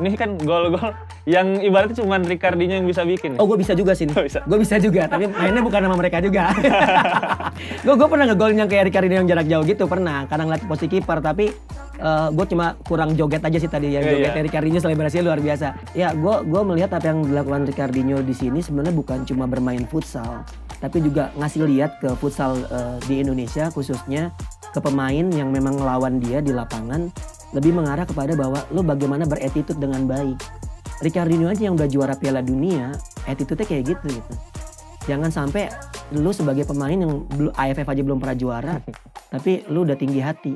Ini kan gol-gol yang ibaratnya cuma Ricardinya yang bisa bikin. Oh, gue bisa juga sih. Oh, bisa. Gue bisa juga, tapi mainnya bukan sama mereka juga. gue gue pernah ngegol yang kayak Ricardinho yang jarak jauh gitu pernah. Karena ngeliat posisi kiper, tapi uh, eh, gue cuma kurang joget aja sih tadi ya. Yeah, iya. joget yeah. Ricardinya selebrasi luar biasa. Ya, gue gue melihat apa yang dilakukan Ricardinho di sini sebenarnya bukan cuma bermain futsal, tapi juga ngasih lihat ke futsal uh, di Indonesia khususnya ke pemain yang memang lawan dia di lapangan lebih mengarah kepada bahwa lo bagaimana beretitut dengan baik. Ricardinho aja yang udah juara Piala Dunia, attitude-nya kayak gitu gitu. Jangan sampai lu sebagai pemain yang AFF aja belum pernah juara, tapi lu udah tinggi hati.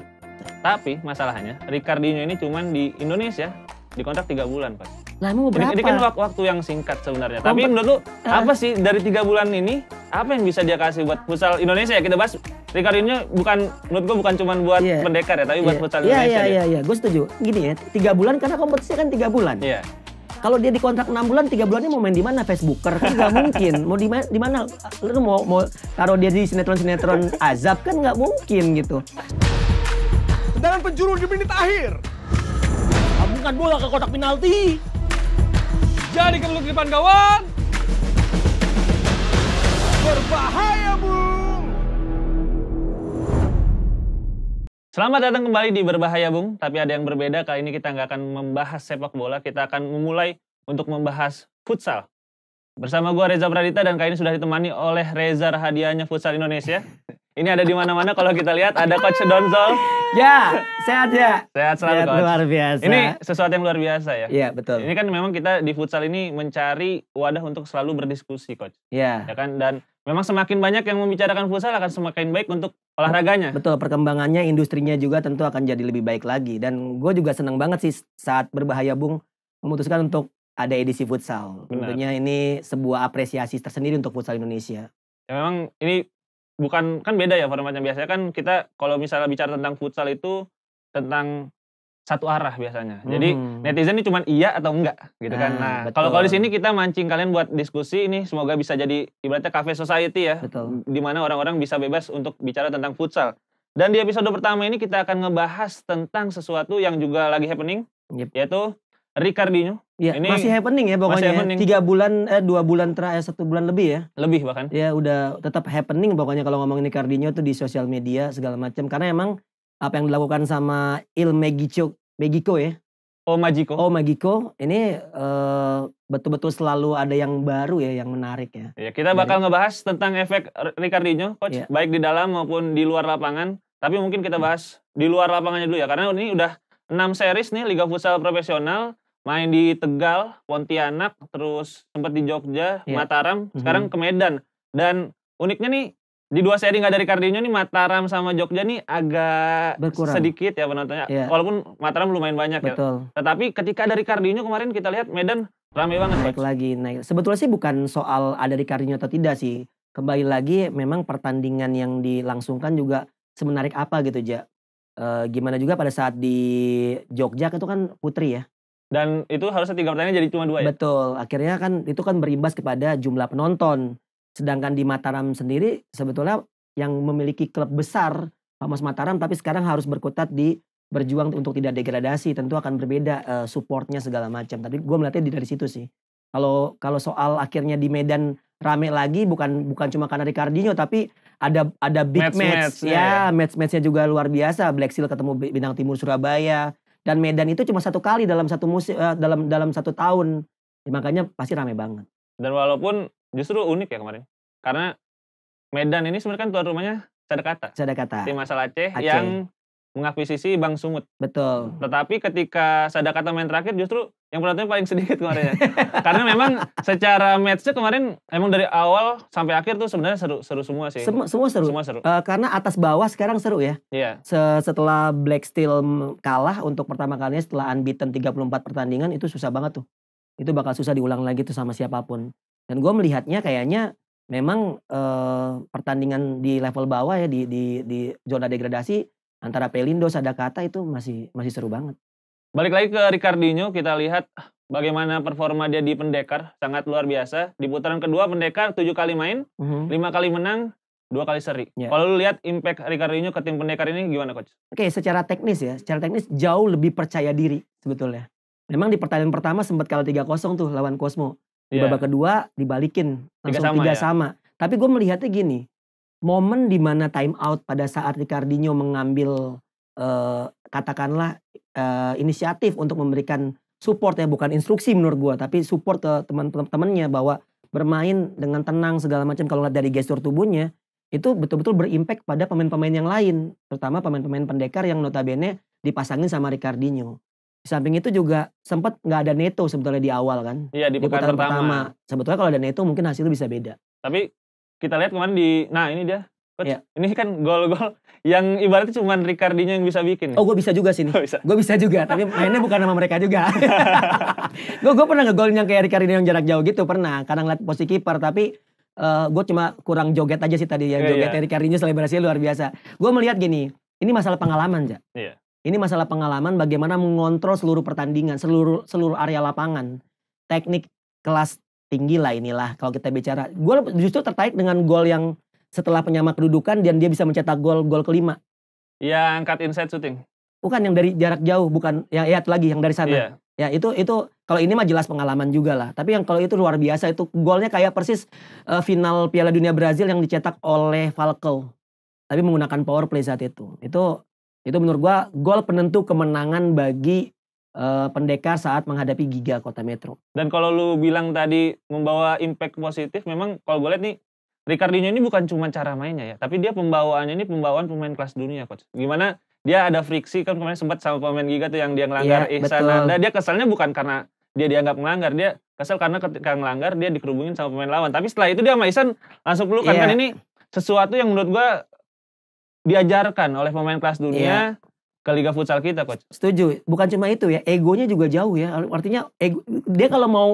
Tapi masalahnya Ricardinho ini cuman di Indonesia di kontrak tiga bulan pak. Lah mau kan berapa? Jadi, kan waktu yang singkat sebenarnya. Tapi menurut lu uh. apa sih dari tiga bulan ini apa yang bisa dia kasih buat futsal Indonesia ya? Kita bahas Ricardinho bukan menurut gua bukan cuma buat yeah. pendekar ya, tapi yeah. buat iya. futsal yeah, Indonesia. Iya iya iya, iya. gue setuju. Gini ya, tiga bulan karena kompetisi kan tiga bulan. Iya. Yeah. Kalau dia dikontrak enam bulan, tiga bulannya mau main di mana? Facebooker kan nggak mungkin. Mau di mana? Di mana? Lu mau mau taruh dia di sinetron-sinetron azab kan nggak mungkin gitu. Dalam penjuru di menit akhir, menendangkan bola ke kotak penalti. Jadi kemelut di depan gawang. Berbahaya, Bung. Selamat datang kembali di Berbahaya, Bung. Tapi ada yang berbeda. Kali ini kita nggak akan membahas sepak bola. Kita akan memulai untuk membahas futsal. Bersama gue Reza Pradita dan kali ini sudah ditemani oleh Reza Rahadianya Futsal Indonesia. Ini ada di mana-mana kalau kita lihat ada Coach Donzol. Ya, sehat ya. Sehat selalu sehat Coach. luar biasa. Ini sesuatu yang luar biasa ya. Iya, betul. Ini kan memang kita di futsal ini mencari wadah untuk selalu berdiskusi Coach. Iya. Ya kan dan memang semakin banyak yang membicarakan futsal akan semakin baik untuk olahraganya. Betul, perkembangannya industrinya juga tentu akan jadi lebih baik lagi dan gue juga senang banget sih saat berbahaya Bung memutuskan untuk ada edisi futsal. Benar. Tentunya ini sebuah apresiasi tersendiri untuk futsal Indonesia. Ya, memang ini bukan kan beda ya formatnya biasanya kan kita kalau misalnya bicara tentang futsal itu tentang satu arah biasanya. Jadi hmm. netizen ini cuma iya atau enggak gitu kan. Nah, nah kalau kalau di sini kita mancing kalian buat diskusi ini semoga bisa jadi ibaratnya cafe society ya. Betul. Di mana orang-orang bisa bebas untuk bicara tentang futsal. Dan di episode pertama ini kita akan ngebahas tentang sesuatu yang juga lagi happening yep. yaitu Ricardinho. Ya, ini masih happening ya pokoknya. Ya. Tiga bulan, eh dua bulan terakhir, satu bulan lebih ya. Lebih bahkan. Ya udah tetap happening pokoknya kalau ngomongin Ricardinho tuh di sosial media segala macam. Karena emang apa yang dilakukan sama Il Magico, Magico ya. Oh Magico Oh Magico ini betul eh, betul-betul selalu ada yang baru ya, yang menarik ya. Ya kita bakal Dari, ngebahas tentang efek Ricardinho, coach, ya. baik di dalam maupun di luar lapangan. Tapi mungkin kita ya. bahas di luar lapangannya dulu ya, karena ini udah 6 series nih Liga Futsal Profesional main di Tegal, Pontianak, terus sempat di Jogja, yeah. Mataram, mm-hmm. sekarang ke Medan. Dan uniknya nih di dua seri nggak dari kardinya nih Mataram sama Jogja nih agak Berkurang. sedikit ya penontonnya. Yeah. Walaupun Mataram lumayan banyak ya. Betul. ya. Tetapi ketika dari kardinya kemarin kita lihat Medan ramai banget. Naik lagi, naik. Sebetulnya sih bukan soal ada di kardinya atau tidak sih. Kembali lagi memang pertandingan yang dilangsungkan juga semenarik apa gitu Ja. E, gimana juga pada saat di Jogja itu kan Putri ya dan itu harusnya tiga pertandingan jadi cuma dua ya? Betul. Akhirnya kan itu kan berimbas kepada jumlah penonton. Sedangkan di Mataram sendiri sebetulnya yang memiliki klub besar Famos Mataram tapi sekarang harus berkutat di berjuang untuk tidak degradasi tentu akan berbeda uh, supportnya segala macam. Tapi gue melihatnya dari situ sih. Kalau kalau soal akhirnya di Medan rame lagi bukan bukan cuma karena Ricardinho tapi ada ada big match, match, match ya, ya. ya match matchnya juga luar biasa Black Seal ketemu bintang timur Surabaya dan Medan itu cuma satu kali dalam satu musim uh, eh, dalam dalam satu tahun ya, makanya pasti rame banget dan walaupun justru unik ya kemarin karena Medan ini sebenarnya kan tuan rumahnya Sadakata Sadakata tim asal Aceh, Aceh yang mengakuisisi Bang Sumut. Betul. Tetapi ketika kata main terakhir justru yang penontonnya paling sedikit kemarin ya. Karena memang secara matchnya kemarin emang dari awal sampai akhir tuh sebenarnya seru seru semua sih. Semua, semua seru. Semua seru. Uh, karena atas bawah sekarang seru ya. Iya. Yeah. Setelah Black Steel kalah untuk pertama kalinya setelah unbeaten 34 pertandingan itu susah banget tuh. Itu bakal susah diulang lagi tuh sama siapapun. Dan gue melihatnya kayaknya memang uh, pertandingan di level bawah ya di di di zona degradasi antara Pelindo Sadakata itu masih masih seru banget. Balik lagi ke Ricardinho, kita lihat bagaimana performa dia di Pendekar, sangat luar biasa. Di putaran kedua Pendekar 7 kali main, mm-hmm. 5 kali menang, dua kali seri. Yeah. Kalau lu lihat impact Ricardinho ke tim Pendekar ini gimana coach? Oke, okay, secara teknis ya, secara teknis jauh lebih percaya diri sebetulnya. Memang di pertandingan pertama sempat kalah 3-0 tuh lawan Cosmo. Di yeah. babak kedua dibalikin langsung tiga sama. sama. ya? sama. Tapi gue melihatnya gini, momen di mana time out pada saat Ricardinho mengambil eh, katakanlah eh, inisiatif untuk memberikan support ya bukan instruksi menurut gue tapi support ke teman-temannya bahwa bermain dengan tenang segala macam kalau dari gestur tubuhnya itu betul-betul berimpact pada pemain-pemain yang lain terutama pemain-pemain pendekar yang notabene dipasangin sama Ricardinho di samping itu juga sempat nggak ada Neto sebetulnya di awal kan iya di, di putaran pertama. pertama sebetulnya kalau ada Neto mungkin hasilnya bisa beda tapi kita lihat kemarin di nah ini dia ya. ini kan gol-gol yang ibaratnya cuma Ricardinya yang bisa bikin. Ya? Oh, gue bisa juga sih nih. Oh, bisa. Gue bisa juga, tapi mainnya bukan nama mereka juga. gue gue pernah ngegolin yang kayak Ricardinya yang jarak jauh gitu, pernah. kadang lihat posisi kiper, tapi uh, eh, gue cuma kurang joget aja sih tadi ya. Yeah, joget yeah. Ricardinya selebrasinya luar biasa. Gue melihat gini, ini masalah pengalaman, Ja. Yeah. Ini masalah pengalaman bagaimana mengontrol seluruh pertandingan, seluruh seluruh area lapangan. Teknik kelas tinggi lah inilah kalau kita bicara. Gue justru tertarik dengan gol yang setelah penyama kedudukan dan dia bisa mencetak gol gol kelima. Yang iya, cut inside shooting. Bukan yang dari jarak jauh, bukan yang lihat ya, lagi yang dari sana. Yeah. Ya itu itu kalau ini mah jelas pengalaman juga lah. Tapi yang kalau itu luar biasa itu golnya kayak persis uh, final Piala Dunia Brazil yang dicetak oleh falco Tapi menggunakan power play saat itu. Itu itu menurut gua gol penentu kemenangan bagi uh, eh, pendekar saat menghadapi giga kota metro. Dan kalau lu bilang tadi membawa impact positif, memang kalau gue lihat nih Ricardinho ini bukan cuma cara mainnya ya, tapi dia pembawaannya ini pembawaan pemain kelas dunia coach. Gimana dia ada friksi kan kemarin sempat sama pemain Giga tuh yang dia ngelanggar ya, Ihsan Nanda. dia kesalnya bukan karena dia dianggap melanggar, dia kesal karena ketika ngelanggar dia dikerubungin sama pemain lawan. Tapi setelah itu dia sama Ihsan langsung pelukan yeah. kan iya. ini sesuatu yang menurut gua diajarkan oleh pemain kelas dunia. Yeah ke liga futsal kita coach. Setuju. Bukan cuma itu ya, egonya juga jauh ya. Artinya ego, dia kalau mau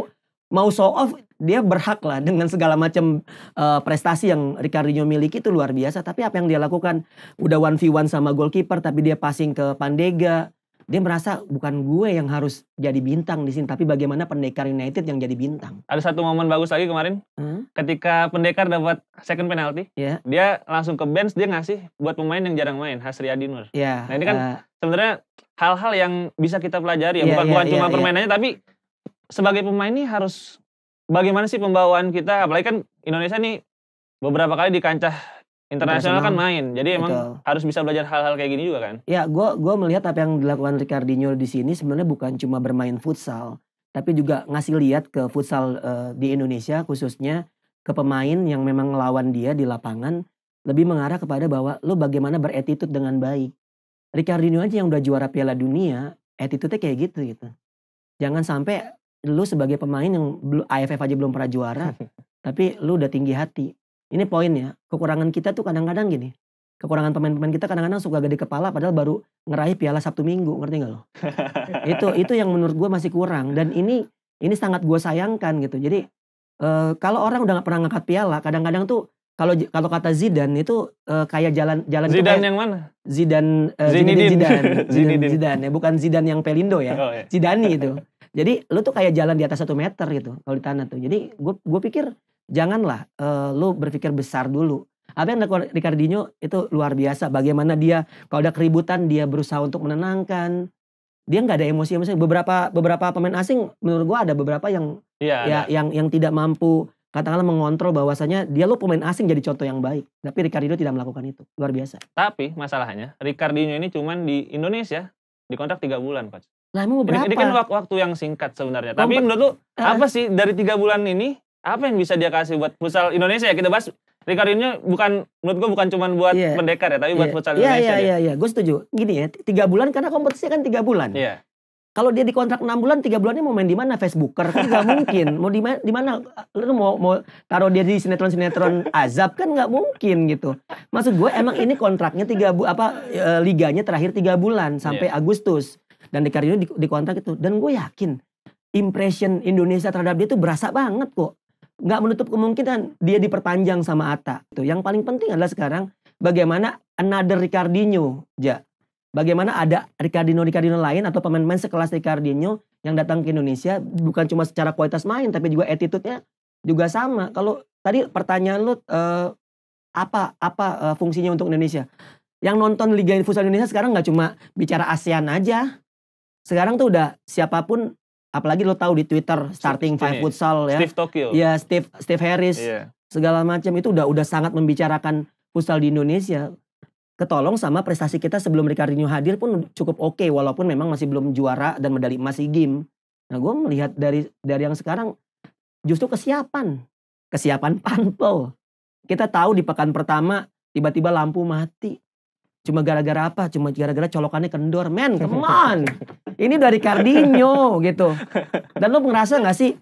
mau show off dia berhak lah dengan segala macam uh, prestasi yang Ricardinho miliki itu luar biasa tapi apa yang dia lakukan udah one v one sama goalkeeper tapi dia passing ke Pandega dia merasa bukan gue yang harus jadi bintang di sini, tapi bagaimana pendekar United yang jadi bintang. Ada satu momen bagus lagi kemarin, hmm? ketika pendekar dapat second penalty, yeah. dia langsung ke bench dia ngasih buat pemain yang jarang main, Hasri Adinur. Yeah, nah ini kan uh, sebenarnya hal-hal yang bisa kita pelajari ya, yeah, bukan, yeah, bukan yeah, cuma yeah, permainannya, tapi sebagai pemain ini harus bagaimana sih pembawaan kita, apalagi kan Indonesia nih beberapa kali di kancah internasional kan main. Jadi emang Betul. harus bisa belajar hal-hal kayak gini juga kan? Ya, gue gua melihat apa yang dilakukan Ricardinho di sini sebenarnya bukan cuma bermain futsal, tapi juga ngasih lihat ke futsal uh, di Indonesia khususnya ke pemain yang memang ngelawan dia di lapangan lebih mengarah kepada bahwa lo bagaimana beretitut dengan baik. Ricardinho aja yang udah juara Piala Dunia, attitude-nya kayak gitu gitu. Jangan sampai lo sebagai pemain yang AFF aja belum pernah juara, tapi lo udah tinggi hati ini poin ya. Kekurangan kita tuh kadang-kadang gini. Kekurangan pemain-pemain kita kadang-kadang suka gede kepala padahal baru ngeraih piala Sabtu Minggu, ngerti gak lo? itu itu yang menurut gue masih kurang dan ini ini sangat gue sayangkan gitu. Jadi uh, kalau orang udah gak pernah ngangkat piala, kadang-kadang tuh kalau kalau kata Zidane itu uh, kayak jalan jalan Zidane kayak, yang mana? Zidane uh, Zinedine Zidane Zidane, Zidane Zidane ya bukan Zidane yang Pelindo ya. Oh, iya. Zidane itu. Jadi lu tuh kayak jalan di atas satu meter gitu kalau di tanah tuh. Jadi gue gue pikir janganlah uh, lu berpikir besar dulu. Apa yang dilakukan Ricardinho itu luar biasa. Bagaimana dia kalau ada keributan dia berusaha untuk menenangkan. Dia nggak ada emosi emosi. Beberapa beberapa pemain asing menurut gua ada beberapa yang iya, ya, ya yang yang tidak mampu katakanlah mengontrol bahwasanya dia lo pemain asing jadi contoh yang baik. Tapi Ricardinho tidak melakukan itu. Luar biasa. Tapi masalahnya Ricardinho ini cuman di Indonesia di dikontrak tiga bulan, Coach. Lah emang Ini, ini kan waktu yang singkat sebenarnya. Tapi menurut lu apa sih dari tiga bulan ini apa yang bisa dia kasih buat futsal Indonesia ya kita bahas Ricardinho bukan menurut gue bukan cuma buat yeah. pendekar ya tapi buat yeah. futsal yeah, Indonesia. ya iya iya gue setuju. Gini ya tiga bulan karena kompetisi kan tiga bulan. Yeah. Kalau dia dikontrak enam bulan, tiga bulannya mau main di mana? Facebooker kan nggak mungkin. Mau di mana? Di mana? Lu mau mau taruh dia di sinetron-sinetron azab kan nggak mungkin gitu. Maksud gue emang ini kontraknya tiga bu apa e, liganya terakhir tiga bulan sampai yeah. Agustus dan Ricardinho di, di kontrak itu. Dan gue yakin impression Indonesia terhadap dia itu berasa banget kok nggak menutup kemungkinan dia diperpanjang sama Ata. Itu yang paling penting adalah sekarang bagaimana another Ricardinho, ya Bagaimana ada Ricardinho Ricardinho lain atau pemain-pemain sekelas Ricardinho yang datang ke Indonesia bukan cuma secara kualitas main tapi juga attitude-nya juga sama. Kalau tadi pertanyaan lu uh, apa apa uh, fungsinya untuk Indonesia? Yang nonton Liga Futsal Indonesia sekarang nggak cuma bicara ASEAN aja. Sekarang tuh udah siapapun apalagi lo tahu di Twitter starting five ini, futsal ya. Steve Tokyo. Ya, Steve Steve Harris. Yeah. Segala macam itu udah udah sangat membicarakan futsal di Indonesia. Ketolong sama prestasi kita sebelum Ricardinho hadir pun cukup oke okay, walaupun memang masih belum juara dan medali emas di game. Nah, gue melihat dari dari yang sekarang justru kesiapan. Kesiapan panpel. Kita tahu di pekan pertama tiba-tiba lampu mati. Cuma gara-gara apa? Cuma gara-gara colokannya kendor. Men, come on. Ini dari Cardinho gitu. Dan lo ngerasa gak sih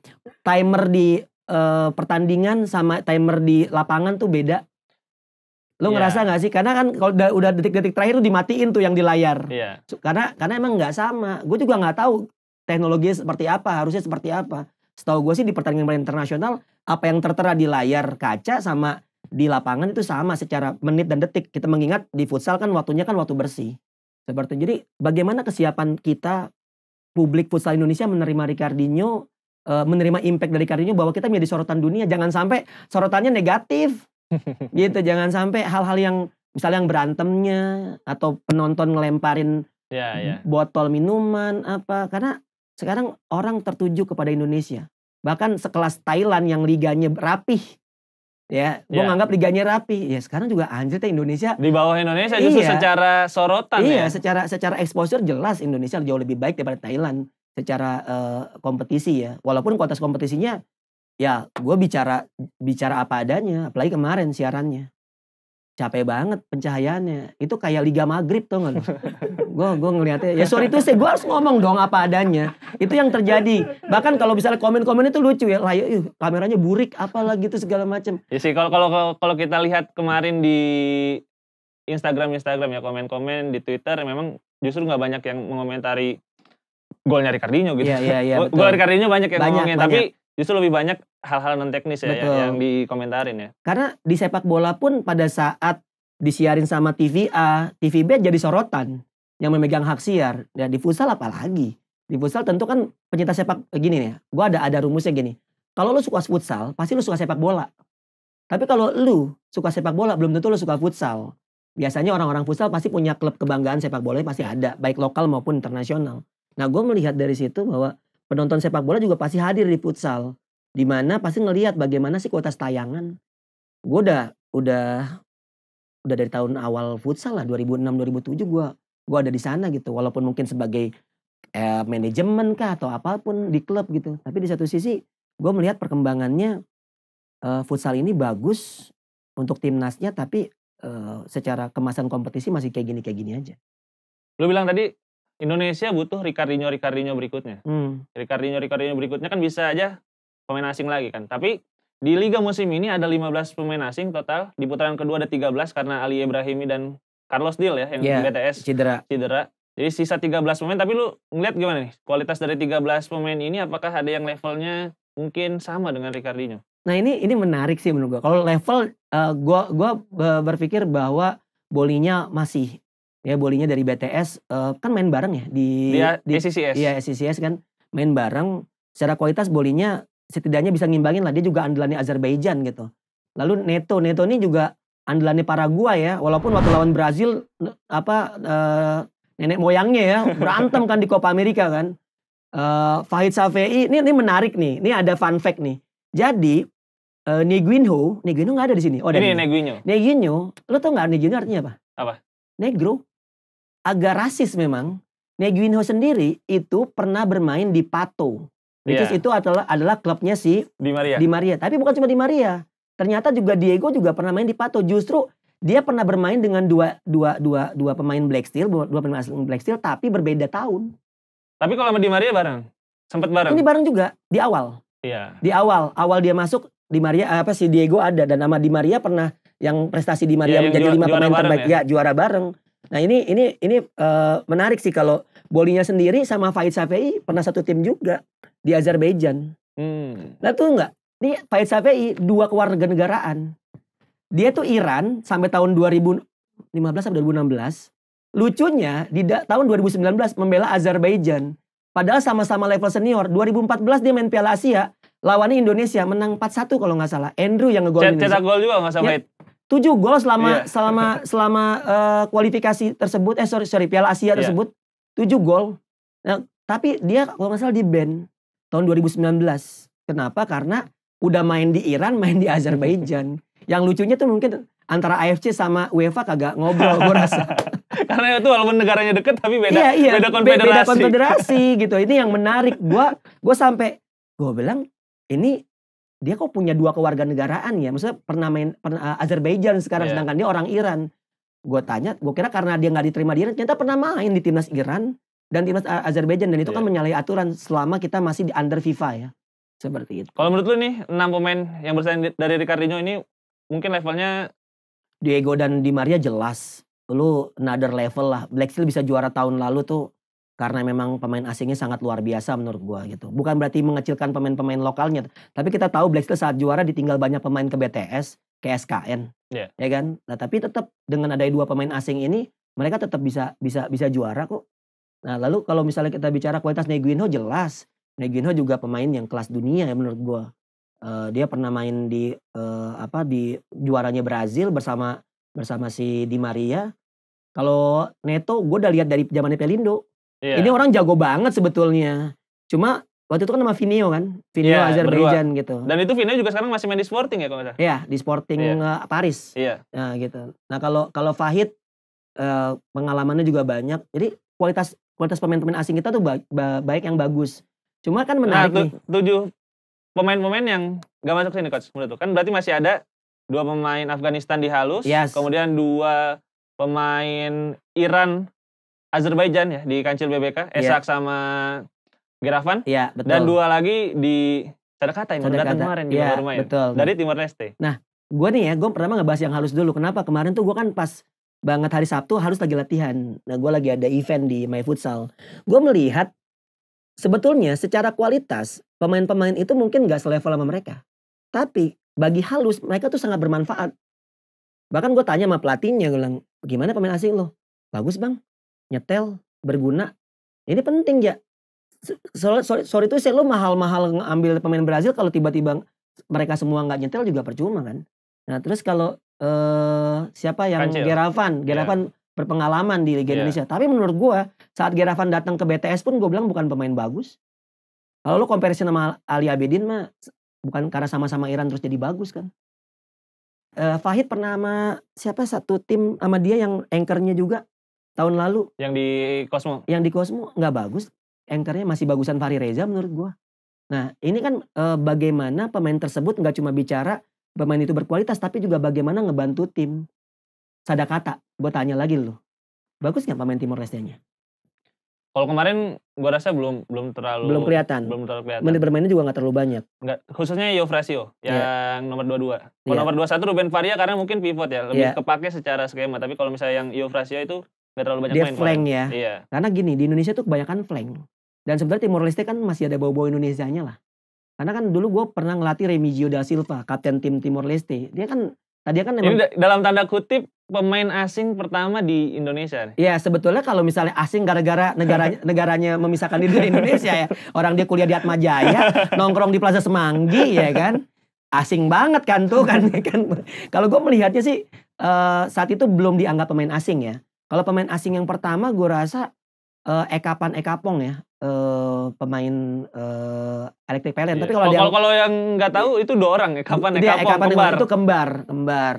timer di uh, pertandingan sama timer di lapangan tuh beda? Lo yeah. ngerasa gak sih? Karena kan kalau udah, detik-detik terakhir tuh dimatiin tuh yang di layar. Yeah. Karena karena emang nggak sama. Gue juga nggak tahu teknologinya seperti apa, harusnya seperti apa. Setahu gue sih di pertandingan internasional apa yang tertera di layar kaca sama di lapangan itu sama secara menit dan detik. Kita mengingat di futsal kan waktunya kan waktu bersih. Seperti jadi bagaimana kesiapan kita publik futsal Indonesia menerima Ricardinho eh, menerima impact dari Ricardinho bahwa kita menjadi sorotan dunia. Jangan sampai sorotannya negatif. gitu, jangan sampai hal-hal yang misalnya yang berantemnya atau penonton ngelemparin ya, ya. botol minuman apa karena sekarang orang tertuju kepada Indonesia. Bahkan sekelas Thailand yang liganya rapih Ya, gue yeah. nganggap liganya rapi. Ya sekarang juga anjir teh Indonesia. Di bawah Indonesia justru iya. secara sorotan iya, ya. secara secara exposure jelas Indonesia jauh lebih baik daripada Thailand secara uh, kompetisi ya. Walaupun kualitas kompetisinya ya gue bicara bicara apa adanya, apalagi kemarin siarannya capek banget pencahayaannya. Itu kayak Liga Maghrib tuh nggak? gue gue ngelihatnya ya sorry tuh sih gue harus ngomong dong apa adanya. Itu yang terjadi. Bahkan kalau misalnya komen-komen itu lucu ya, layu yuk, ya, kameranya burik apalah gitu segala macam. Ya sih kalau kalau kalau kita lihat kemarin di Instagram Instagram ya komen-komen di Twitter ya memang justru nggak banyak yang mengomentari golnya Ricardinho gitu. Iya iya iya. Gol Ricardinho banyak yang banyak, ngomongin banyak. tapi justru lebih banyak hal-hal non teknis ya, ya Betul. yang, yang dikomentarin ya. Karena di sepak bola pun pada saat disiarin sama TVA, TVB jadi sorotan yang memegang hak siar. Ya di futsal apalagi. Di futsal tentu kan pencinta sepak eh, gini nih. Gua ada ada rumusnya gini. Kalau lu suka futsal, pasti lu suka sepak bola. Tapi kalau lu suka sepak bola, belum tentu lu suka futsal. Biasanya orang-orang futsal pasti punya klub kebanggaan sepak bola pasti ada, baik lokal maupun internasional. Nah, gue melihat dari situ bahwa penonton sepak bola juga pasti hadir di futsal Dimana pasti ngelihat bagaimana sih kualitas tayangan. Gue udah udah udah dari tahun awal futsal lah 2006 2007 gue gue ada di sana gitu walaupun mungkin sebagai eh, manajemen kah atau apapun di klub gitu tapi di satu sisi gue melihat perkembangannya eh, futsal ini bagus untuk timnasnya tapi eh, secara kemasan kompetisi masih kayak gini kayak gini aja lu bilang tadi Indonesia butuh Ricardinho Ricardinho berikutnya hmm. Ricardinho Ricardinho berikutnya kan bisa aja pemain asing lagi kan. Tapi di liga musim ini ada 15 pemain asing total. Di putaran kedua ada 13 karena Ali Ibrahimi dan Carlos Dil ya yang yeah, BTS cedera. Cedera. Jadi sisa 13 pemain tapi lu ngeliat gimana nih? Kualitas dari 13 pemain ini apakah ada yang levelnya mungkin sama dengan Ricardinho? Nah, ini ini menarik sih menurut gue. Kalau level uh, eh, gue gua eh, berpikir bahwa bolinya masih ya bolinya dari BTS uh, eh, kan main bareng ya di, di, di SCCS. Iya, SCCS kan main bareng secara kualitas bolinya setidaknya bisa ngimbangin lah dia juga andalannya Azerbaijan gitu. Lalu Neto, Neto ini juga andalannya Paraguay ya, walaupun waktu lawan Brazil apa e, nenek moyangnya ya berantem kan di Copa America kan. E, Fahid Safi ini ini menarik nih, ini ada fun fact nih. Jadi e, Neguinho, Neguinho nggak ada di sini. Oh, ada ini Neguinho. Neguinho, lo tau nggak Neguinho artinya apa? Apa? Negro. Agak rasis memang. Neguinho sendiri itu pernah bermain di Pato. Which yeah. is iya. itu adalah adalah klubnya si Di Maria. Di Maria. Tapi bukan cuma Di Maria. Ternyata juga Diego juga pernah main di Pato. Justru dia pernah bermain dengan dua dua dua dua pemain Black Steel, dua pemain asli Black Steel tapi berbeda tahun. Tapi kalau sama Di Maria bareng. sempet bareng. Ini bareng juga di awal. Iya. Yeah. Di awal, awal dia masuk Di Maria eh, apa sih Diego ada dan nama Di Maria pernah yang prestasi Di Maria yeah, menjadi lima pemain terbaik ya? ya juara bareng. Nah ini ini ini uh, menarik sih kalau bolinya sendiri sama Faiz Safei pernah satu tim juga di Azerbaijan. Hmm. Nah tuh enggak. Ini Pak Sapi dua kewarganegaraan. Dia tuh Iran sampai tahun 2015 sampai 2016. Lucunya di tahun 2019 membela Azerbaijan. Padahal sama-sama level senior. 2014 dia main Piala Asia. Lawannya Indonesia menang 4-1 kalau nggak salah. Andrew yang ngegol Indonesia. Cetak gol juga nggak sampai. Ya, 7 gol selama yeah. selama selama uh, kualifikasi tersebut eh sorry sorry Piala Asia iya. tersebut yeah. 7 gol. Nah, tapi dia kalau nggak salah di band tahun 2019. Kenapa? Karena udah main di Iran, main di Azerbaijan. Yang lucunya tuh mungkin antara AFC sama UEFA kagak ngobrol gue rasa. Karena itu walaupun negaranya deket tapi beda iya, iya. beda konfederasi. Beda konfederasi gitu. Ini yang menarik. Gue gua sampai gue bilang ini dia kok punya dua kewarganegaraan ya. Maksudnya pernah main pernah, uh, Azerbaijan sekarang yeah. sedangkan dia orang Iran. Gue tanya, gue kira karena dia nggak diterima di Iran, ternyata pernah main di timnas Iran, dan timnas Azerbaijan dan itu yeah. kan iya. menyalahi aturan selama kita masih di under FIFA ya. Seperti itu. Kalau menurut lu nih enam pemain yang bersaing dari Ricardinho ini mungkin levelnya Diego dan Di Maria jelas. Lu another level lah. Black Steel bisa juara tahun lalu tuh karena memang pemain asingnya sangat luar biasa menurut gua gitu. Bukan berarti mengecilkan pemain-pemain lokalnya, tapi kita tahu Black Steel saat juara ditinggal banyak pemain ke BTS, ke SKN. Yeah. Ya kan? Nah, tapi tetap dengan adanya dua pemain asing ini mereka tetap bisa bisa bisa juara kok Nah, lalu kalau misalnya kita bicara kualitas Neguinho jelas. Neguinho juga pemain yang kelas dunia ya menurut gua Uh, dia pernah main di uh, apa di juaranya Brazil bersama bersama si Di Maria. Kalau Neto gua udah lihat dari zamannya Pelindo. Yeah. Ini orang jago banget sebetulnya. Cuma waktu itu kan nama Vinio kan, Vinio yeah, Azerbaijan gitu. Dan itu Vinio juga sekarang masih main di Sporting ya kalau nggak Iya, Iya, di Sporting yeah. Iya. Paris. Iya. Yeah. Nah gitu. Nah kalau kalau Fahid uh, pengalamannya juga banyak. Jadi kualitas kualitas pemain-pemain asing kita tuh baik yang bagus. Cuma kan nah, menarik nah, nih. Tujuh pemain-pemain yang gak masuk sini coach menurut Kan berarti masih ada dua pemain Afghanistan di halus, yes. kemudian dua pemain Iran, Azerbaijan ya di kancil BBK, Esak iya. sama Gerafan. Iya, yeah, betul. Dan dua lagi di Tadakata yang Tadakata. datang kemarin yeah, di yeah, rumah Betul. Dari Timor Leste. Nah, gue nih ya, gue pertama ngebahas yang halus dulu. Kenapa? Kemarin tuh gue kan pas banget hari Sabtu harus lagi latihan. Nah gue lagi ada event di My Futsal. Gue melihat sebetulnya secara kualitas pemain-pemain itu mungkin gak selevel sama mereka. Tapi bagi halus mereka tuh sangat bermanfaat. Bahkan gue tanya sama pelatihnya, gue bilang, gimana pemain asing lo? Bagus bang, nyetel, berguna. Ini penting ya. Sorry, sorry, sorry tuh lo mahal-mahal ngambil pemain Brazil kalau tiba-tiba mereka semua nggak nyetel juga percuma kan. Nah, terus kalau eh, siapa yang Kancil. Geravan, iya. Geravan yeah. berpengalaman di Liga yeah. Indonesia. Tapi menurut gue saat Geravan datang ke BTS pun gue bilang bukan pemain bagus. Kalau lo komparasi sama Ali Abedin mah bukan karena sama-sama Iran terus jadi bagus kan. Eh, Fahid pernah sama siapa satu tim sama dia yang anchornya juga tahun lalu. Yang di Cosmo. Yang di Cosmo nggak bagus. Anchornya masih bagusan Fahri Reza menurut gue. Nah ini kan e, bagaimana pemain tersebut nggak cuma bicara pemain itu berkualitas tapi juga bagaimana ngebantu tim. Sada kata, gue tanya lagi lu. Bagus nggak pemain Timor Leste-nya? Kalau kemarin gue rasa belum belum terlalu belum kelihatan. Belum terlalu kelihatan. Menit bermainnya juga nggak terlalu banyak. Nggak. khususnya Yo Frasio iya. yang yeah. nomor dua Kalau yeah. nomor satu Ruben Faria karena mungkin pivot ya, lebih yeah. kepake secara skema, tapi kalau misalnya yang Yo Frasio itu nggak terlalu banyak Dia main. flank kemarin. ya. Iya. Karena gini, di Indonesia tuh kebanyakan flank. Dan sebenarnya Timor Leste kan masih ada bau-bau Indonesia-nya lah. Karena kan dulu gue pernah ngelatih Remigio da Silva, kapten tim Timor Leste. Dia kan tadi nah, kan memang, dalam tanda kutip pemain asing pertama di Indonesia. Iya, sebetulnya kalau misalnya asing gara-gara negaranya negaranya memisahkan diri dari Indonesia ya. Orang dia kuliah di Atmajaya, nongkrong di Plaza Semanggi ya kan. Asing banget kan tuh kan ya kan. Kalau gue melihatnya sih eh, saat itu belum dianggap pemain asing ya. Kalau pemain asing yang pertama gue rasa uh, eh, Ekapan Ekapong ya uh, pemain uh, Electric Pelen. Yeah. Tapi kalau oh, dia, kalau yang nggak tahu itu dua orang ya Ekapan dia, Ekapong Ekapan kembar. itu kembar kembar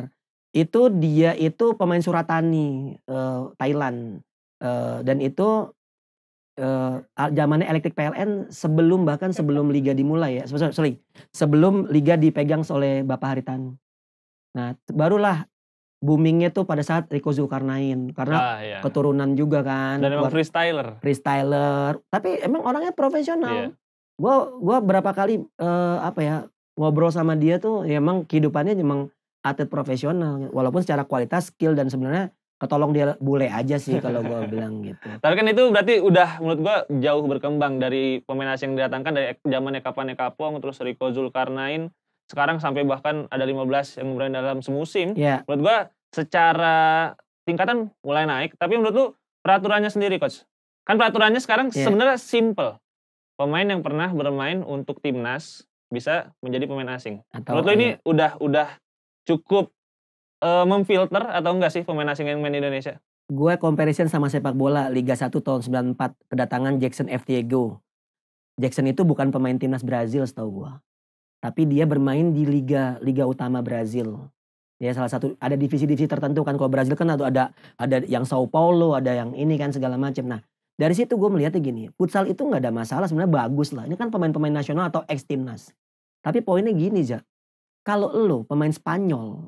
itu dia itu pemain Suratani uh, Thailand uh, dan itu uh, zamannya Electric PLN sebelum bahkan sebelum liga dimulai ya sorry sebelum liga dipegang oleh Bapak Haritan. Nah barulah boomingnya tuh pada saat Rico Zulkarnain karena ah, iya. keturunan juga kan dan emang freestyler freestyler tapi emang orangnya profesional gue iya. gua gue berapa kali uh, apa ya ngobrol sama dia tuh ya emang kehidupannya emang atlet profesional walaupun secara kualitas skill dan sebenarnya ketolong dia bule aja sih kalau gua bilang gitu. Tapi kan itu berarti udah menurut gua jauh berkembang dari pemain yang didatangkan dari zamannya Kapan Kapong terus Rico Zulkarnain sekarang sampai bahkan ada 15 yang bermain dalam semusim. Yeah. Menurut gua secara tingkatan mulai naik, tapi menurut lu peraturannya sendiri coach. Kan peraturannya sekarang yeah. sebenarnya simple. Pemain yang pernah bermain untuk timnas bisa menjadi pemain asing. Atau menurut lu ini iya. udah udah cukup uh, memfilter atau enggak sih pemain asing yang main di Indonesia? Gue comparison sama sepak bola Liga 1 tahun 94 kedatangan Jackson F. Diego. Jackson itu bukan pemain timnas Brazil setahu gue tapi dia bermain di liga liga utama Brazil. Ya salah satu ada divisi-divisi tertentu kan kalau Brazil kan ada ada yang Sao Paulo, ada yang ini kan segala macam. Nah, dari situ gue melihatnya gini, futsal itu nggak ada masalah sebenarnya bagus lah. Ini kan pemain-pemain nasional atau ex timnas. Tapi poinnya gini ja, kalau lo pemain Spanyol,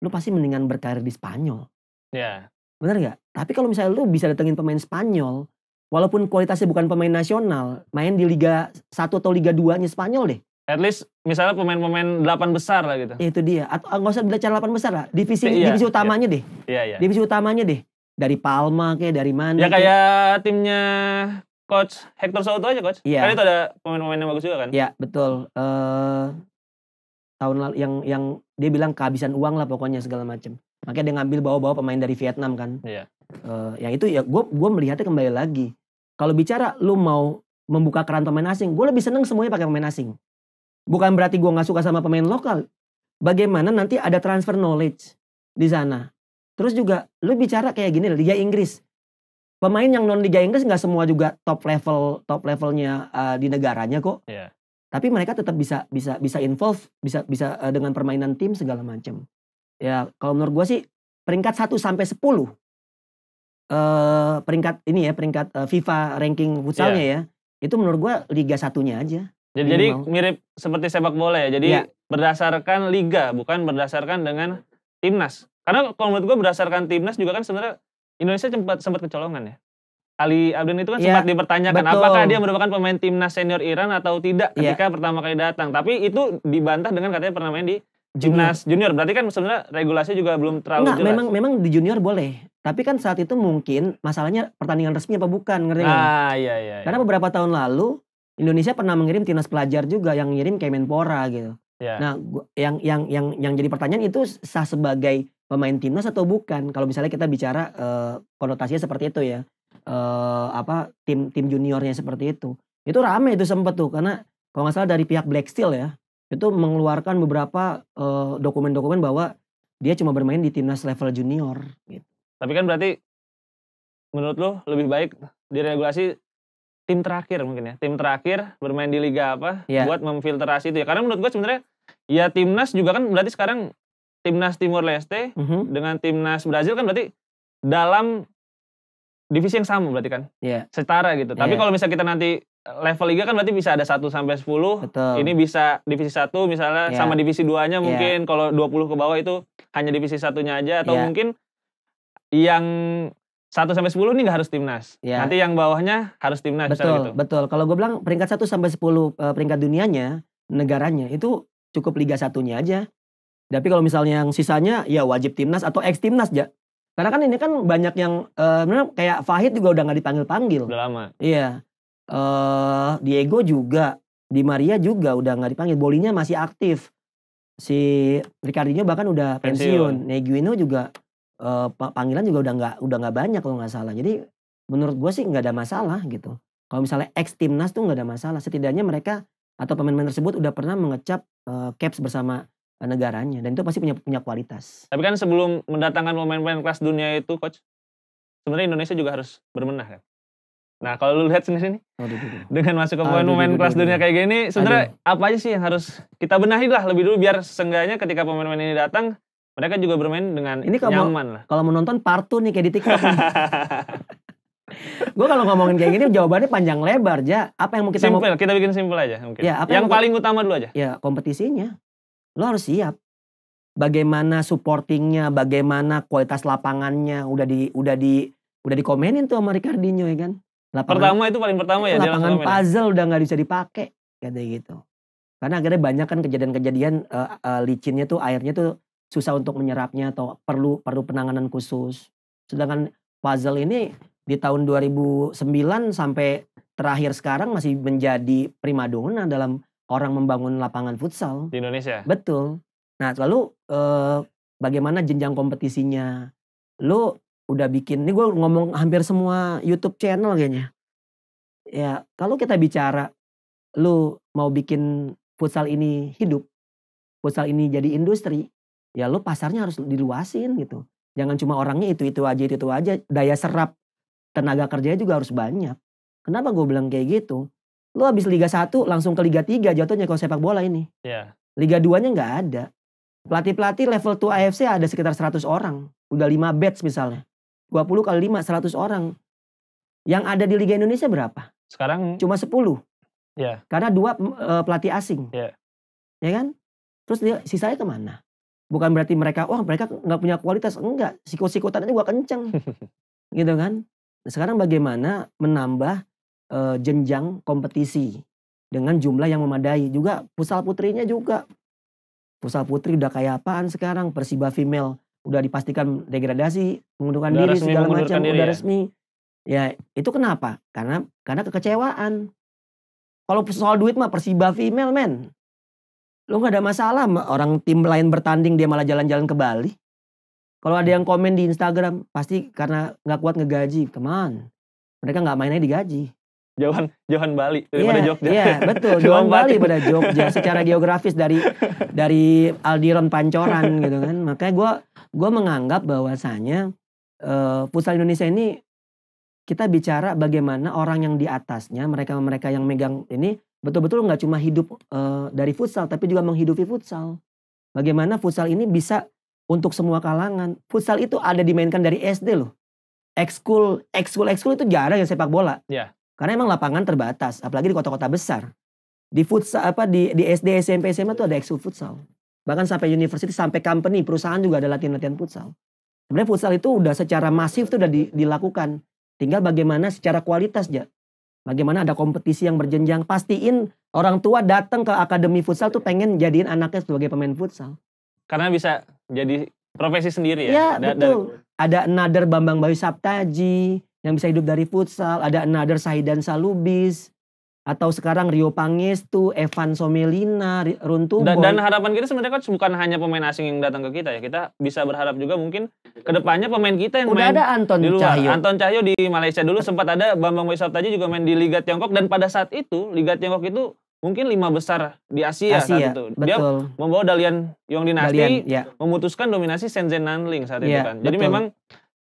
lo pasti mendingan berkarir di Spanyol. Ya. Yeah. Bener nggak? Tapi kalau misalnya lo bisa datengin pemain Spanyol, walaupun kualitasnya bukan pemain nasional, main di Liga 1 atau Liga 2-nya Spanyol deh. At least misalnya pemain-pemain delapan besar lah gitu. itu dia. Atau ah, nggak usah bicara delapan besar lah. Divisi iya, divisi iya. utamanya iya. deh. Iya, iya. Divisi utamanya deh. Dari Palma kayak dari mana. Ya kayak timnya coach Hector Souto aja coach. Iya. Kan itu ada pemain-pemain yang bagus juga kan? Iya, betul. Uh, tahun lalu yang yang dia bilang kehabisan uang lah pokoknya segala macam. Makanya dia ngambil bawa-bawa pemain dari Vietnam kan. Iya. Uh, eh, yang itu ya gue gue melihatnya kembali lagi. Kalau bicara lu mau membuka keran pemain asing, gue lebih seneng semuanya pakai pemain asing. Bukan berarti gue nggak suka sama pemain lokal. Bagaimana nanti ada transfer knowledge di sana. Terus juga lu bicara kayak gini Liga Inggris. Pemain yang non Liga Inggris nggak semua juga top level top levelnya uh, di negaranya kok. Yeah. Tapi mereka tetap bisa bisa bisa involve bisa bisa eh, dengan permainan tim segala macam. Ya kalau menurut gue sih peringkat 1 sampai sepuluh eh, peringkat ini ya peringkat uh, FIFA ranking futsalnya yeah. ya itu menurut gue liga satunya aja jadi, iya, jadi mirip seperti sepak bola ya. Jadi ya. berdasarkan liga, bukan berdasarkan dengan timnas. Karena kalau menurut gue berdasarkan timnas juga kan sebenarnya Indonesia sempat sempat kecolongan ya. Ali Abdin itu kan ya, sempat dipertanyakan betul. apakah dia merupakan pemain timnas senior Iran atau tidak iya. ketika ya. pertama kali datang. Tapi itu dibantah dengan katanya pernah main di timnas junior. junior berarti kan sebenarnya regulasi juga belum terlalu Enggak, jelas. memang memang di junior boleh. Tapi kan saat itu mungkin masalahnya pertandingan resmi apa bukan ngerti nggak? Ah iya iya. iya. Karena beberapa tahun lalu Indonesia pernah mengirim timnas pelajar juga yang ngirim Kemenpora gitu. Yeah. Nah, yang yang yang yang jadi pertanyaan itu sah sebagai pemain timnas atau bukan? Kalau misalnya kita bicara uh, konotasinya seperti itu ya, uh, apa tim tim juniornya seperti itu, itu rame itu sempet tuh karena kalau nggak salah dari pihak Black Steel ya, itu mengeluarkan beberapa eh, dokumen-dokumen uh, bahwa dia cuma bermain di timnas level junior. Gitu. Tapi kan berarti menurut lo lebih baik diregulasi tim terakhir mungkin ya tim terakhir bermain di liga apa yeah. buat memfilterasi itu ya karena menurut gue sebenarnya ya timnas juga kan berarti sekarang timnas timur Leste mm -hmm. dengan timnas Brazil kan berarti dalam divisi yang sama berarti kan yeah. setara gitu tapi yeah. kalau misalnya kita nanti level liga kan berarti bisa ada 1 sampai 10 Betul. ini bisa divisi satu misalnya yeah. sama divisi duanya iya. mungkin yeah. kalau 20 ke bawah itu hanya divisi satunya aja atau yeah. mungkin yang satu sampai sepuluh nih nggak harus timnas. Ya. Nanti yang bawahnya harus timnas. Betul, gitu. betul. Kalau gue bilang peringkat satu sampai sepuluh eh, peringkat dunianya, negaranya itu cukup Liga satunya aja. Tapi kalau misalnya yang sisanya ya wajib timnas atau ex timnas ya. Karena kan ini kan banyak yang uh, kayak Fahid juga udah nggak dipanggil panggil. Udah lama. Iya. Uh, Diego juga, Di Maria juga udah nggak dipanggil. Bolinya masih aktif. Si Ricardinho bahkan udah pensiun. pensiun. Neguino juga uh, panggilan juga udah nggak udah nggak banyak kalau nggak salah. Jadi menurut gue sih nggak ada masalah gitu. Kalau misalnya ex timnas tuh nggak ada masalah. Setidaknya mereka atau pemain-pemain tersebut udah pernah mengecap uh, caps bersama eh, negaranya dan itu pasti punya punya kualitas. Tapi kan sebelum mendatangkan pemain-pemain kelas dunia itu, coach, sebenarnya Indonesia juga harus bermenah kan. Nah kalau lu lihat sendiri nih, dengan masuk ke pemain-pemain kelas dunia kayak gini, sebenarnya apa aja sih yang harus kita benahi lah lebih dulu biar seenggaknya ketika pemain-pemain ini datang mereka juga bermain dengan ini kalo nyaman mau, lah. Kalau menonton partu nih kayak di TikTok. gue kalau ngomongin kayak gini jawabannya panjang lebar aja. Apa yang mau kita simple, mau kita bikin simple aja mungkin. Ya, apa yang, yang paling paling utama dulu aja. Ya kompetisinya. Lo harus siap. Bagaimana supportingnya, bagaimana kualitas lapangannya udah di udah di udah dikomenin tuh sama Ricardinho ya kan. Lapangan, pertama itu paling pertama ya. Lapangan puzzle udah nggak bisa dipakai kayak gitu. Karena akhirnya banyak kan kejadian-kejadian uh, uh, licinnya tuh airnya tuh susah untuk menyerapnya atau perlu perlu penanganan khusus. Sedangkan puzzle ini di tahun 2009 sampai terakhir sekarang masih menjadi primadona dalam orang membangun lapangan futsal di Indonesia. Betul. Nah, lalu eh, bagaimana jenjang kompetisinya? Lu udah bikin ini gue ngomong hampir semua YouTube channel kayaknya. Ya, kalau kita bicara lu mau bikin futsal ini hidup, futsal ini jadi industri, ya lo pasarnya harus diluasin gitu. Jangan cuma orangnya itu-itu aja, itu-itu aja. Daya serap tenaga kerjanya juga harus banyak. Kenapa gue bilang kayak gitu? lo abis Liga 1 langsung ke Liga 3 jatuhnya kalau sepak bola ini. Yeah. Liga 2-nya nggak ada. Pelatih-pelatih level 2 AFC ada sekitar 100 orang. Udah 5 batch misalnya. 20 kali 5, 100 orang. Yang ada di Liga Indonesia berapa? Sekarang cuma 10. Yeah. Iya. Karena dua uh, pelatih asing. Yeah. Ya kan? Terus dia sisanya kemana? Bukan berarti mereka, wah oh, mereka nggak punya kualitas. Enggak, sikut-sikutan ini gue kenceng. gitu kan. Nah, sekarang bagaimana menambah uh, jenjang kompetisi dengan jumlah yang memadai. Juga pusal putrinya juga. Pusal putri udah kayak apaan sekarang? Persiba female udah dipastikan degradasi, mengundurkan diri segala macam, diri, udah ya? resmi. Ya, itu kenapa? Karena karena kekecewaan. Kalau soal duit mah Persiba female men. Lu gak ada masalah orang tim lain bertanding dia malah jalan-jalan ke Bali. Kalau ada yang komen di Instagram pasti karena nggak kuat ngegaji, Teman, Mereka nggak mainnya digaji. Johan Johan Bali daripada yeah, Jogja. Iya, yeah, betul. Johan Bali pada Jogja secara geografis dari dari Aldiron Pancoran gitu kan. Makanya gue gue menganggap bahwasanya uh, Indonesia ini kita bicara bagaimana orang yang di atasnya mereka mereka yang megang ini betul-betul nggak cuma hidup uh, dari futsal tapi juga menghidupi futsal. Bagaimana futsal ini bisa untuk semua kalangan. Futsal itu ada dimainkan dari SD loh. Ekskul, ekskul, ekskul itu jarang yang sepak bola. Yeah. Karena emang lapangan terbatas, apalagi di kota-kota besar. Di futsal apa di di SD, SMP, SMA tuh ada ekskul futsal. Bahkan sampai universitas sampai company, perusahaan juga ada latihan-latihan futsal. Sebenarnya futsal itu udah secara masif tuh udah di, dilakukan. Tinggal bagaimana secara kualitas ya Bagaimana ada kompetisi yang berjenjang. Pastiin orang tua datang ke akademi futsal tuh pengen jadiin anaknya sebagai pemain futsal. Karena bisa jadi profesi sendiri ya. Iya, betul. Ada another Bambang Bayu Saptaji yang bisa hidup dari futsal, ada another Sahidan Salubis, atau sekarang Rio Pangestu, Evan Somelina, Runtuboy. Dan, dan harapan kita sebenarnya kan bukan hanya pemain asing yang datang ke kita ya. Kita bisa berharap juga mungkin kedepannya pemain kita yang Udah main ada Anton di luar. Cahyo. Anton Cahyo di Malaysia dulu sempat ada Bambang tadi juga main di Liga Tiongkok dan pada saat itu Liga Tiongkok itu mungkin lima besar di Asia, Asia saat itu. Betul. Dia membawa dalian Yong Dinasti, dalian, ya. memutuskan dominasi Shenzhen Nanling saat ya, itu iya, kan. Jadi betul. memang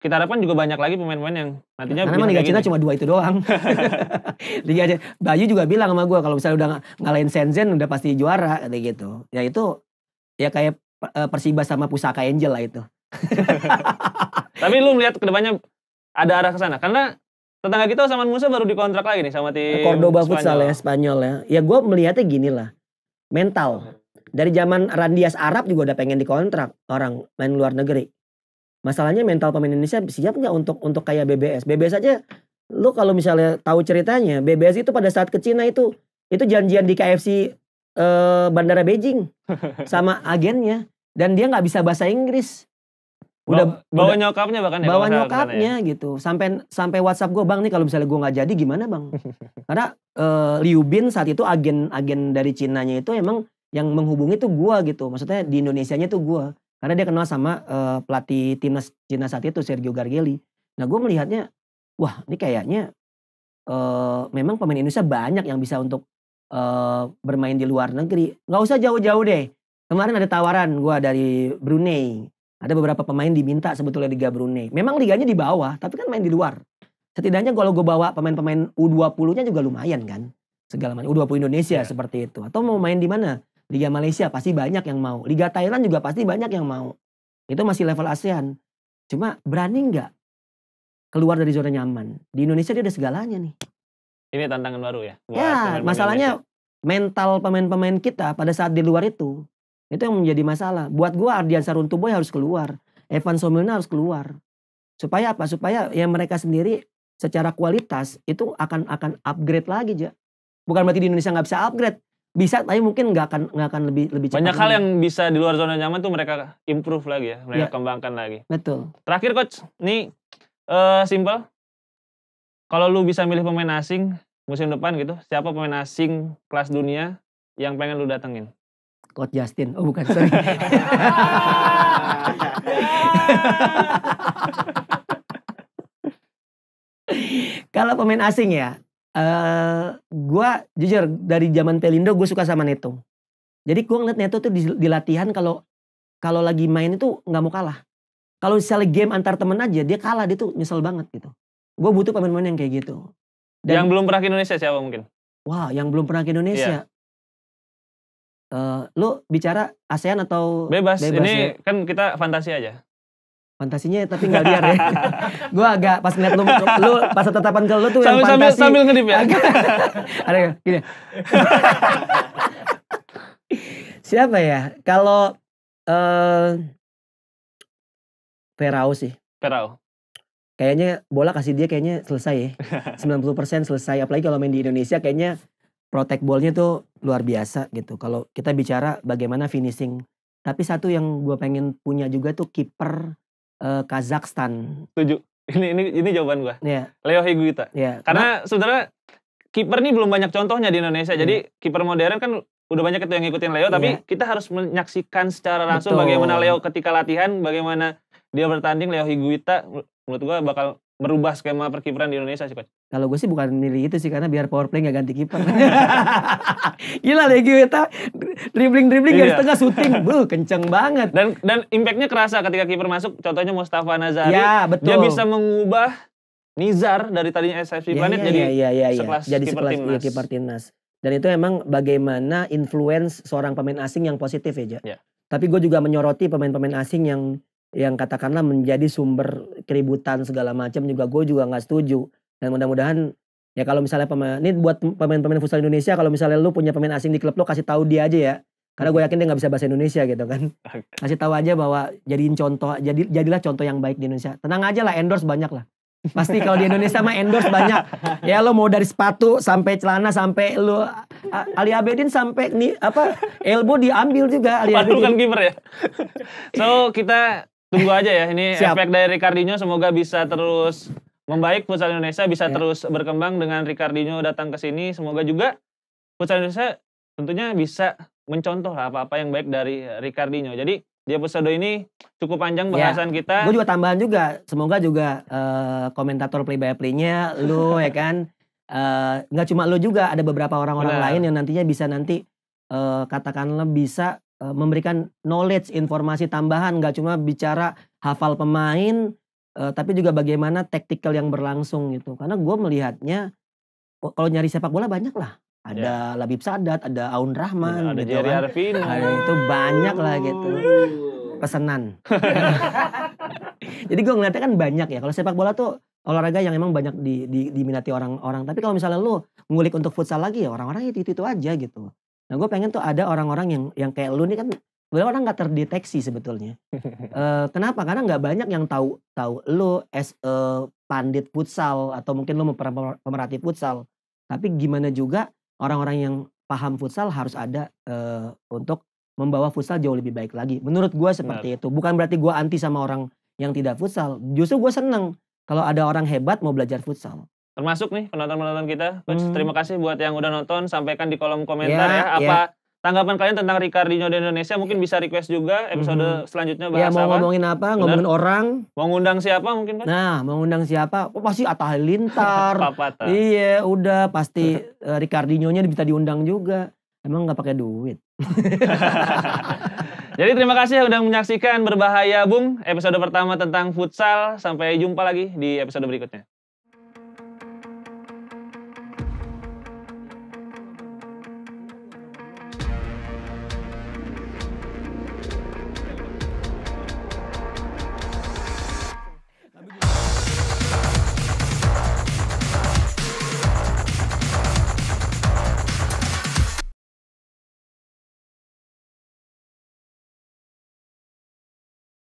kita harapkan juga banyak lagi pemain-pemain yang nantinya karena Liga Cina cuma dua itu doang Liga Cina Bayu juga bilang sama gue kalau misalnya udah ngalahin Senzen udah pasti juara kayak gitu ya itu ya kayak eh, Persiba sama Pusaka Angel lah itu tapi lu melihat kedepannya ada arah ke sana karena tetangga kita sama Musa baru dikontrak lagi nih sama tim Cordoba futsal ya Spanyol ya ya gue melihatnya gini lah mental dari zaman Randias Arab juga udah pengen dikontrak orang main luar negeri Masalahnya mental pemain Indonesia siap nggak untuk untuk kayak BBS? BBS aja lu kalau misalnya tahu ceritanya, BBS itu pada saat ke Cina itu itu janjian di KFC eh, Bandara Beijing sama agennya dan dia nggak bisa bahasa Inggris. Udah bawa, nyokapnya bahkan ya. Bawa nyokapnya ya. gitu. Sampai sampai WhatsApp gue, "Bang, nih kalau misalnya gue nggak jadi gimana, Bang?" Karena eh, Liu Bin saat itu agen-agen dari Cina nya itu emang yang menghubungi tuh gue gitu. Maksudnya di Indonesia nya tuh gue. Karena dia kenal sama uh, pelatih timnas Cina saat itu Sergio Gargeli. Nah gue melihatnya, wah ini kayaknya uh, memang pemain Indonesia banyak yang bisa untuk uh, bermain di luar negeri. Gak usah jauh-jauh deh. Kemarin ada tawaran gue dari Brunei. Ada beberapa pemain diminta sebetulnya di Liga Brunei. Memang liganya di bawah, tapi kan main di luar. Setidaknya kalau gue bawa pemain-pemain U20-nya juga lumayan kan. Segala macam U20 Indonesia yeah. seperti itu. Atau mau main di mana? Liga Malaysia pasti banyak yang mau. Liga Thailand juga pasti banyak yang mau. Itu masih level ASEAN. Cuma berani nggak keluar dari zona nyaman? Di Indonesia dia ada segalanya nih. Ini tantangan baru ya? Ya, masalahnya Indonesia. mental pemain-pemain kita pada saat di luar itu. Itu yang menjadi masalah. Buat gue Ardian Saruntuboy harus keluar. Evan Somilna harus keluar. Supaya apa? Supaya yang mereka sendiri secara kualitas itu akan akan upgrade lagi, Ja. Bukan berarti di Indonesia nggak bisa upgrade bisa tapi mungkin nggak akan nggak akan lebih lebih cepat banyak hal yang bisa di luar zona nyaman tuh mereka improve lagi ya mereka ya. kembangkan lagi betul terakhir coach ini uh, eh, simple kalau lu bisa milih pemain asing musim depan gitu siapa pemain asing kelas dunia yang pengen lu datengin Coach Justin oh bukan sorry kalau pemain asing ya Eh, gue jujur dari zaman Pelindo gue suka sama Neto. Jadi gue ngeliat Neto tuh di, di latihan kalau kalau lagi main itu nggak mau kalah. Kalau misalnya game antar temen aja dia kalah dia tuh nyesel banget gitu. Gue butuh pemain-pemain yang kayak gitu. Dan, yang belum pernah ke Indonesia siapa mungkin? Wah, yang belum pernah ke Indonesia. Yeah. Iya. Uh, lu bicara ASEAN atau bebas? bebas ini ya? kan kita fantasi aja. Fantasinya tapi nggak liar ya. gue agak pas ngeliat lu, lu pas tatapan ke lu tuh sambil, yang fantasi. Sambil, sambil ngedip ya? ada gini. Siapa ya? Kalau uh, eh, Perau sih. Perau. Kayaknya bola kasih dia kayaknya selesai ya. 90% selesai. Apalagi kalau main di Indonesia kayaknya protect ballnya tuh luar biasa gitu. Kalau kita bicara bagaimana finishing. Tapi satu yang gue pengen punya juga tuh kiper uh, Kazakhstan. Setuju. Ini ini ini jawaban gua. Yeah. Leo Higuita. Yeah. Karena nah, sebenarnya kiper nih belum banyak contohnya di Indonesia. Yeah. Jadi iya. kiper modern kan udah banyak itu yang ngikutin Leo tapi yeah. kita harus menyaksikan secara langsung Betul. bagaimana Leo ketika latihan, bagaimana dia bertanding Leo Higuita menurut gua bakal merubah skema perkiperan di Indonesia sih coach? Kalau gue sih bukan milih itu sih karena biar power play gak ganti kiper. Gila lagi kita dribbling dribbling iya. garis tengah syuting, bu kenceng banget. Dan dan impactnya kerasa ketika kiper masuk. Contohnya Mustafa Nazari, ya, betul. dia bisa mengubah Nizar dari tadinya SFC ya, Planet ya, jadi ya, ya, ya, ya. sekelas jadi kiper iya, timnas. Kiper timnas. Dan itu emang bagaimana influence seorang pemain asing yang positif aja. Ya, ya. Tapi gue juga menyoroti pemain-pemain asing yang yang katakanlah menjadi sumber keributan segala macam juga gue juga nggak setuju dan mudah-mudahan ya kalau misalnya pemain ini buat pemain-pemain futsal Indonesia kalau misalnya lu punya pemain asing di klub lu kasih tahu dia aja ya karena gue hmm. yakin dia nggak bisa bahasa Indonesia gitu kan kasih tahu aja bahwa jadiin contoh jadi jadilah contoh yang baik di Indonesia tenang aja lah endorse banyak lah pasti kalau di Indonesia mah endorse banyak ya lo mau dari sepatu sampai celana sampai lo Ali Abedin sampai nih apa elbow diambil juga Ali Abedin. kan giver ya so kita tunggu aja ya ini Siap. efek dari Ricardinho semoga bisa terus membaik futsal Indonesia bisa ya. terus berkembang dengan Ricardinho datang ke sini semoga juga futsal Indonesia tentunya bisa mencontoh lah apa-apa yang baik dari Ricardinho. Jadi di episode ini cukup panjang iya. bahasan ya. kita. Gue juga tambahan juga, semoga juga uh, komentator play by play-nya lu ya kan eh, nggak uh, cuma lu juga ada beberapa orang-orang lain yang nantinya bisa nanti uh, katakanlah bisa Eh, memberikan knowledge, informasi tambahan, nggak cuma bicara hafal pemain, uh, tapi juga bagaimana taktikal yang berlangsung gitu. Karena gue melihatnya oh, kalau nyari sepak bola banyak lah. Ada yeah. Labib Sadat, ada Aun Rahman, ada gitu Jerry kan. itu banyak lah gitu pesenan Jadi gue ngeliatnya kan banyak ya. Kalau sepak bola tuh olahraga yang emang banyak di, di, diminati orang-orang. Tapi kalau misalnya lu ngulik untuk futsal lagi ya orang-orang itu itu aja gitu. Nah gue pengen tuh ada orang-orang yang yang kayak lu nih kan sebenarnya orang nggak terdeteksi sebetulnya. e, kenapa? Karena nggak banyak yang tahu tahu lo as a pandit futsal atau mungkin lo pemerhati futsal. Tapi gimana juga orang-orang yang paham futsal harus ada e, untuk membawa futsal jauh lebih baik lagi. Menurut gue seperti Benar. itu. Bukan berarti gue anti sama orang yang tidak futsal. Justru gue seneng kalau ada orang hebat mau belajar futsal termasuk nih penonton-penonton kita. Coach, hmm. terima kasih buat yang udah nonton. Sampaikan di kolom komentar yeah, ya, ya apa yeah. tanggapan kalian tentang Ricardinho di Indonesia. Mungkin bisa request juga episode hmm. selanjutnya ya, bahas ya, mau apa. ngomongin apa, Bener. ngomongin orang. Mau ngundang siapa mungkin kan? Nah, mau ngundang siapa? Oh, pasti Atta Halilintar. iya, udah pasti eh, Ricardinho-nya bisa diundang juga. Emang nggak pakai duit. Jadi terima kasih sudah menyaksikan Berbahaya Bung episode pertama tentang futsal. Sampai jumpa lagi di episode berikutnya.